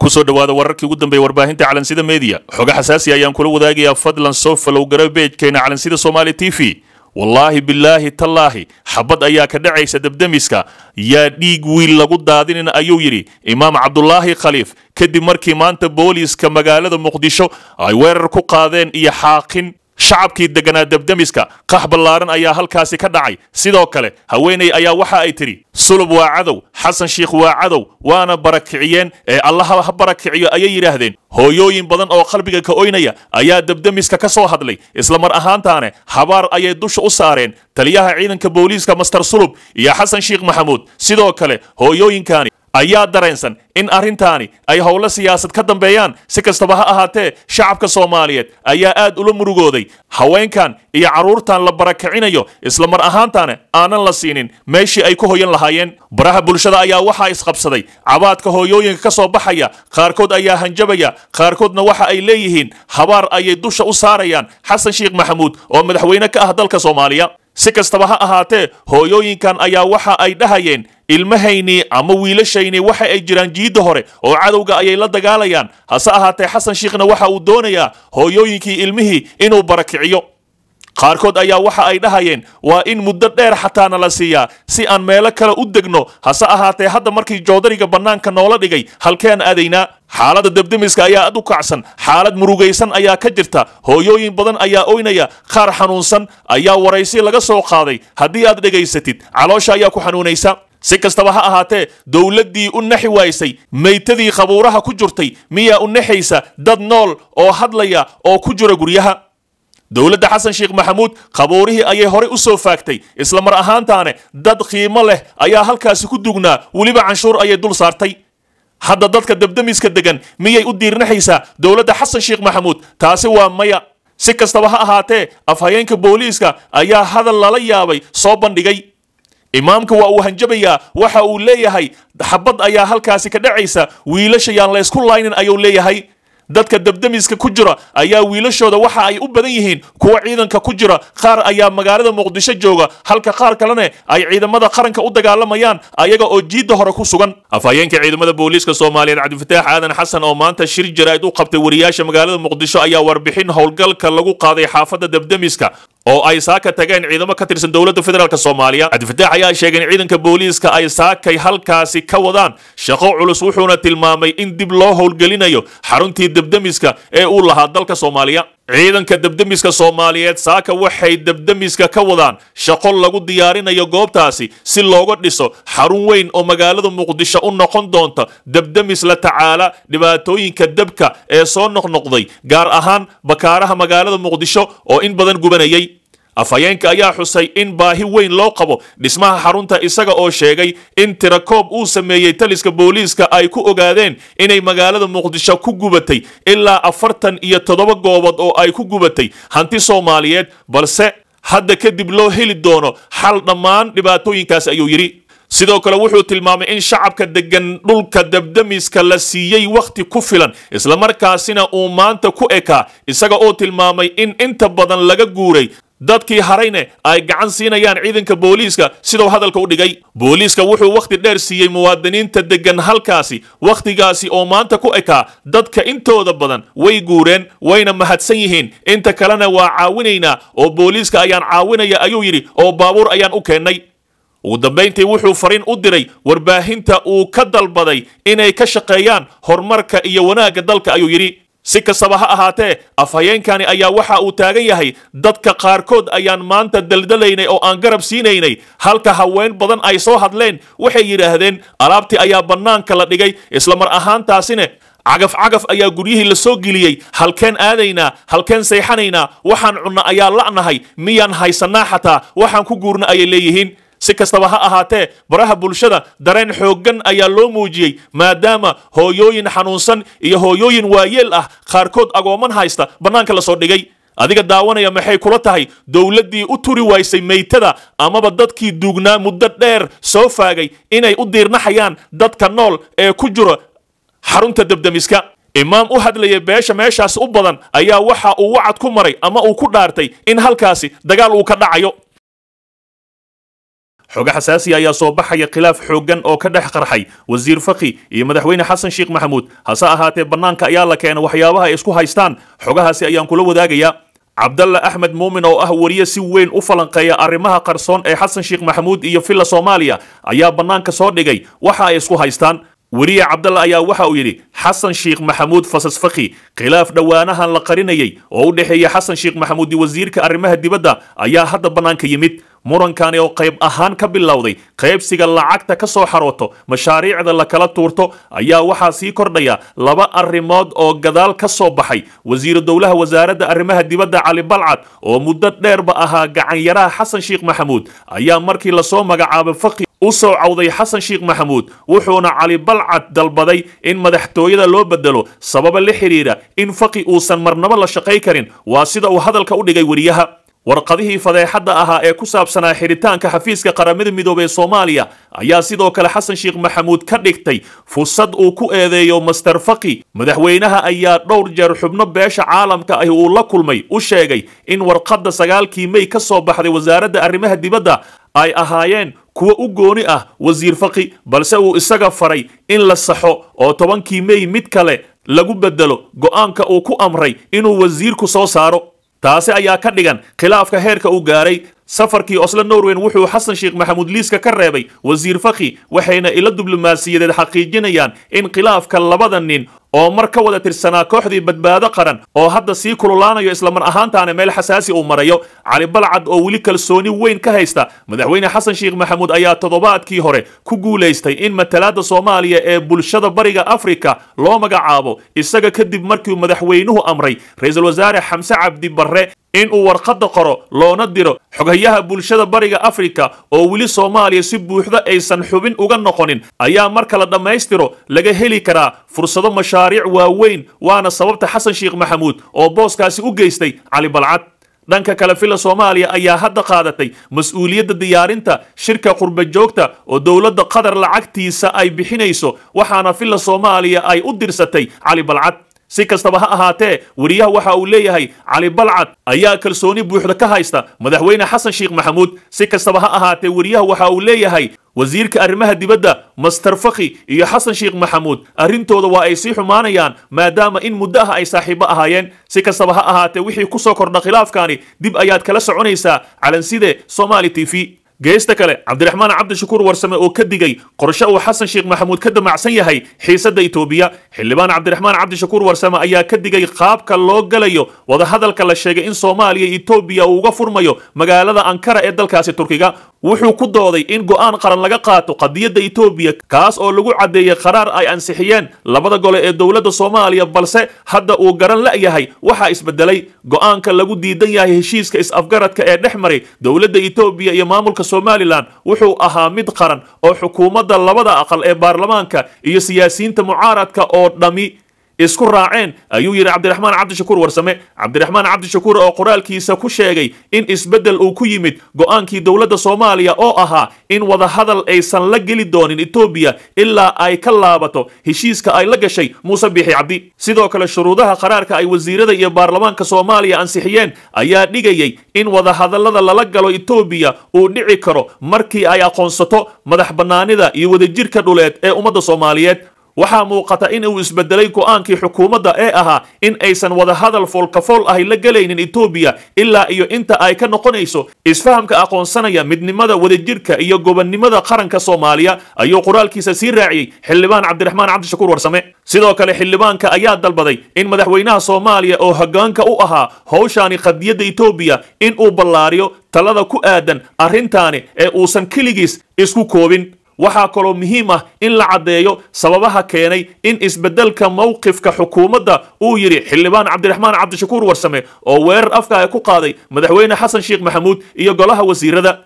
kusoo dhawaada wararkii ugu dambeeya warbaahinta calansida media xoga xasaasi ayaan kula wadaagayaa fadlan soo falow garo calansida soomaali t v wallaahi bilaahi tallaahi xabad ayaa ka dhacaysa debdemiska yaa dhiig wiil lagu daadinin ayuu yidhi imaam cabdulaahi khaliif kadib markii maanta booliiska magaalada muqdisho ay weerar ku qaadeen iyo xaaqin shacabkii degganaa debdemiska qax ballaaran ayaa halkaasi ka dhacay sidoo kale haweenay ayaa waxa ay tidhi sulub waa cadow xasan sheikh waa cadow waana barakiciyeen ee allaha ha barakiciyo ayay yidhaahdeen hooyooyin badan oo qalbiga ka oynaya ayaa debdemiska ka soo hadlay isla mar ahaantaane habaar ayay dusha u saareen taliyaha ciidanka booliiska master sulub iyo xasan sheikh maxamuud sidoo kale hooyooyinkaani ayaa dareensan in arrintaani ay howlo siyaasad ka dambeeyaan si kastaba ha ahaatee shacabka soomaaliyeed ayaa aad ula murugooday haweenkan iyo carruurtan la barakicinayo islamar mar ahaantaana aanan la siinin meeshii ay ku hoyan lahaayeen baraha bulshada ayaa waxaa isqabsaday cabaadka hooyooyinka ka soo baxaya qaarkood ayaa hanjabaya qaarkoodna waxa ay leeyihiin habaar ayay dusha u saarayaan xasan sheekh maxamuud oo madaxweyne ka ah dalka soomaaliya si kastaba ha ahaatee hooyooyinkan ayaa waxa ay dhahayeen ilmahaynii ama wiilashaynii waxa ay jiraan jiidda hore oo cadowga ayay la dagaalayaan hase ahaatee xasan shiikhna waxa uu doonayaa hooyooyinkii ilmihii inuu barakiciyo qaarkood ayaa waxa ay dhahayeen waa in muddo dheer xataana la siiyaa si aan meelo kale u degno hase ahaatee hadda markii joodariga bannaanka noola dhigay halkean aadaynaa xaaladda debdemiska ayaa aad u kacsan xaalad murugaysan ayaa ka jirta hooyooyin badan ayaa oynaya qaar xanuunsan ayaa waraysi laga soo qaaday haddii aad dhegaysatid caloosha ayaa ku xanuunaysa si kastaba ha ahaatee dowladdii u naxi waysay meytadii qabuuraha ku jirtay miyaa u naxaysa dad nool oo hadlaya oo ku jira guryaha dowladda xasan sheekh maxamuud qabuurihii ayay horey u soo faagtay isla mar ahaantaane dad qiimo leh ayaa halkaasi ku dugnaa weliba canshuur ayay dul saartay hadda dadka debdemiska degan miyay u diirnaxaysaa dowladda xasan sheekh maxamuud taasi waa maya si kastaba ha ahaatee afhayeenka booliiska ayaa hadal lala yaabay soo bandhigay imaamka waa uu hanjabayaa waxa uu leeyahay xabad ayaa halkaasi ka dhacaysa wiilasha yaan laysku laynin ayuu leeyahay dadka debdemiska ku jira ayaa wiilashooda waxa ay u badan yihiin kuwa ciidanka ku jira qaar ayaa magaalada muqdisho jooga halka qaar kalena ay ciidamada qaranka u dagaalamayaan ayaga oo jiidda hore ku sugan afhayeenka ciidamada booliiska soomaaliyeed cabdifataax aadan xasan oo maanta shir id u qabtay wariyaasha magaalada muqdisho ayaa warbixin howlgalka lagu qaaday xaafadda debdemiska oo ay saaka tageen ciidamo ka tirsan dowladda federaalk soomaaliya cabdifataax ayaa sheegay in ciidanka booliiska ay saakay halkaasi ka wadaan shaqo culus wuxuuna tilmaamay in dib loo howlgelinayo xaruntii debdemiska ee uu lahaa dalka soomaaliya ciidanka debdemiska soomaaliyeed saaka waxay debdemiska ka wadaan shaqo lagu diyaarinayo goobtaasi si looga dhiso xarun weyn oo magaalada muqdisho u noqon doonta debdemis la tacaala dhibaatooyinka debka ee soo noqnoqday gaar ahaan bakaaraha magaalada muqdisho oo in badan gubanayay afhayeenka ayaa xusay in baahi weyn loo qabo dhismaha xarunta isaga oo sheegay in tirakoob uu sameeyey taliska booliiska ay ku ogaadeen inay magaalada muqdisho ku gubatay ilaa afartan iyo toddoba goobood oo ay ku gubatay hanti soomaaliyeed balse hadda kadib loo heli doono xal dhammaan dhibaatooyinkaas ayuu yidhi sidoo kale wuxuu tilmaamay in shacabka deggan dhulka debdemiska la siiyey wakhti ku filan islamarkaasina uu maanta ku ekaa isaga oo tilmaamay in inta badan laga guuray dadkii harayne ay gacan siinayaan ciidanka booliiska siduu hadalka u dhigay booliiska wuxuu wakhti dheer siiyey muwaadiniinta deggan halkaasi wakhtigaasi oo maanta ku ekaa dadka intooda badan way guureen wayna mahadsan yihiin inta kalena waa caawinaynaa oo booliiska ayaan caawinaya ayuu yidhi oo baabuur ayaan u keennay ugu dambayntii wuxuu farin u diray warbaahinta uu ka dalbaday inay ka shaqeeyaan horumarka iyo wanaagga dalka ayuu yidhi si kastaba ha ahaatee afhayeenkani ayaa waxa uu taagan yahay dadka qaarkood ayaan maanta daldalaynay oo aan garab siinaynay halka haween badan ay soo hadleen waxay yidhaahdeen alaabtii ayaa bannaanka la dhigay islamar ahaantaasine cagafcagaf ayaa guryihii la soo geliyey halkeen aadaynaa halkeen seexanaynaa waxaan cunna ayaa la'nahay miyaan haysannaa xataa waxaan ku guurna ayay leeyihiin si kastaba ha ahaatee baraha bulshada dareen xooggan ayaa loo muujiyey maadaama hooyooyin xanuunsan iyo hooyooyin waayeel ah qaarkood agooman haysta bannaanka la soo dhigay adiga daawanaya maxay kula tahay dowladdii u turi waysay meytada amaba dadkii duugnaa muddo dheer soo faagay inay u diirnaxayaan dadka nool ee ku jira xarunta debdemiska imaam u hadlaya beesha meeshaas u badan ayaa waxa uu wacad ku maray ama uu ku dhaartay in halkaasi dagaal uu ka dhacayo xoga xasaasi ayaa soo baxaya khilaaf xooggan oo ka dhex qarxay wasiir fakhi iyo madaxweyne xasan sheekh maxamuud hase ahaatee bannaanka ayaa la keena waxyaabaha ay isku haystaan xogahaasi ayaan kula wadaagayaa cabdalla axmed muumin oo ah wariye si weyn u falanqeeya arrimaha qarsoon ee xasan sheekh maxamuud iyo filla soomaaliya ayaa bannaanka soo dhigay waxa ay isku haystaan weriye cabdalla ayaa waxa uu yidhi xasan sheekh maxamuud fasas fakhi khilaaf dhowaanahan la qarinayay oo u dhexeeya xasan sheekh maxamuud iyo wasiirka arrimaha dibadda ayaa hadda bannaanka yimid murankani oo qayb ahaan ka bilowday qaybsiga lacagta ka soo xarooto mashaariicda lakala tuurto ayaa waxaa sii kordhaya laba arrimood oo gadaal ka soo baxay wasiiru dowlaha wasaaradda arrimaha dibadda cali balcad oo muddo dheerba ahaa gacanyaraha xasan sheikh maxamuud ayaa markii lasoo magacaabay faki u soo cawday xasan sheikh maxamuud wuxuuna cali balcad dalbaday in madaxtooyada loo beddelo sababa la xidhiidha in faki uusan marnabo la shaqay karin waa sida uu hadalka u dhigay weriyaha warqadihii fadeexadda ahaa ee ku saabsanaa xiritaanka xafiiska qaramada ee soomaaliya ayaa sidoo kale xasan sheekh maxamuud ka dhigtay fursad uu ku eedeeyo master faki madaxweynaha ayaa dhowr jeer xubno beesha caalamka ahi uu la kulmay u sheegay in warqadda sagaalkii mey ka soo baxday wasaaradda arrimaha dibadda ay ahaayeen kuwa u gooni ah wasiir faki balse uu isaga faray in la saxo oo tobankii mey mid kale lagu bedelo go'aanka uu ku amray inuu wasiirku soo saaro taasi ayaa ka dhigan khilaafka heerka uu gaaray safarkii oslo norwen wuxuu xasan sheekh maxamuud liiska ka reebay wasiir fakhi waxayna ila diblomaasiyadeed xaqiijinayaan in khilaafka labada nin oo mar ka wada tirsanaa kooxdii badbaado qaran oo hadda sii kululaanayo islamar ahaantaana meel xasaasi uu marayo cali balcad oo weli kalsooni weyn ka haysta madaxweyne xasan sheikh maxamuud ayaa toddobaadkii hore ku guulaystay in matalaadda soomaaliya ee bulshada bariga afrika loo magacaabo isaga kadib markii madaxweynuhu amray ra-iisul wasaare xamse cabdi barre in uu warqadda qoro loona diro xogayaha bulshada bariga afrika oo weli soomaaliya si buuxda aysan xubin uga noqonin ayaa marka la dhammaystiro laga heli karaa fursado mashaariic waaweyn waana sababta xasan sheekh maxamuud oo booskaasi u geystay cali balcad dhanka kale fila soomaaliya ayaa hadda qaadatay mas-uuliyadda diyaarinta shirka qurba oo dowladda qatar lacagtiisa ay bixinayso waxaana fila soomaaliya ay u dirsatay cali balcad si kastaba ha ahaatee weriyaha waxa uu leeyahay cali balcad ayaa kalsooni buuxda ka haysta madaxweyne xasan sheikh maxamuud si kastaba ha ahaatee weriyaha waxa uu leeyahay wasiirka arrimaha dibadda master fakhi iyo xasan sheikh maxamuud arrintooda waa ay sii xumaanayaan maadaama in muddo ah ay saaxiibo ahaayeen si kastaba ha ahaatee wixii ku soo kordha khilaafkaani dib ayaad kala soconaysaa calanside somali t v geesta kale cabdiraxmaan cabdishakuur warsame oo ka digay qorshe uu xasan sheekh maxamuud ka damacsan yahay xiisadda itoobiya xildhibaan cabdiraxmaan cabdishakuur warsame ayaa ka digay qaabka loo galayo wadahadalka la sheegay in soomaaliya etoobiya uu uga furmayo magaalada ankara ee dalkaasi turkiga wuxuu ku dooday in go'aan qaran laga qaato qadiyadda etoobiya kaas oo lagu caddeeyey qaraar ay ansixiyeen labada gole ee dowladda soomaaliya balse hadda uu garan la'yahay waxaa isbeddelay go'aanka lagu diidan yahay heshiiska is-afgaradka ee dhex maray dowladda etoobiya iyo maamulka somalilan wuxuu ahaa mid qaran oo xukuumadda labada aqal ee baarlamaanka iyo siyaasiyiinta mucaaradka oo dhammi isku raaceen ayuu yidhi cabdiraxmaan cabdishakuur warsame cabdiraxmaan cabdishakuur oo qoraalkiisa ku sheegay in isbeddel uu ku yimid go'aankii dowladda soomaaliya oo ahaa in wadahadal aysan la geli doonin etoobiya ilaa ay ka laabato heshiiska ay la gashay muuse biixi cabdi sidoo kale shuruudaha qaraarka ay wasiirada iyo baarlamaanka soomaaliya ansixiyeen ayaa dhigayay in wadahadallada lala galo etoobiya uu dhici karo markii ay aqoonsato madax bannaanida iyo wadajirka dhuleed ee ummadda soomaaliyeed waxaa muuqata in uu isbedelay go'aankii xukuumadda ee ahaa in aysan wadahadal foolkafool ahi la gelaynin etoobiya ilaa iyo inta ay ka noqonayso isfahamka aqoonsanaya midnimada wadajirka iyo gobonnimada qaranka soomaaliya ayuu qoraalkiisa sii raaciyey xildhibaan cabdiraxmaan cabdishakuur warsame sidoo kale xildhibaanka ayaa dalbaday in madaxweynaha soomaaliya oo hoggaanka u ahaa howshaani qadiyadda etoobiya in uu ballaariyo talada ku aadan arrintaani ee uusan keligiis isku koobin waxaa kaloo muhiim ah in la caddeeyo sababaha keenay in isbeddelka mowqifka xukuumadda uu yidhi xildhibaan cabdiraxmaan cabdishakuur warsame oo weerar afka ay ah ku qaaday madaxweyne xasan sheekh maxamuud iyo golaha wasiirada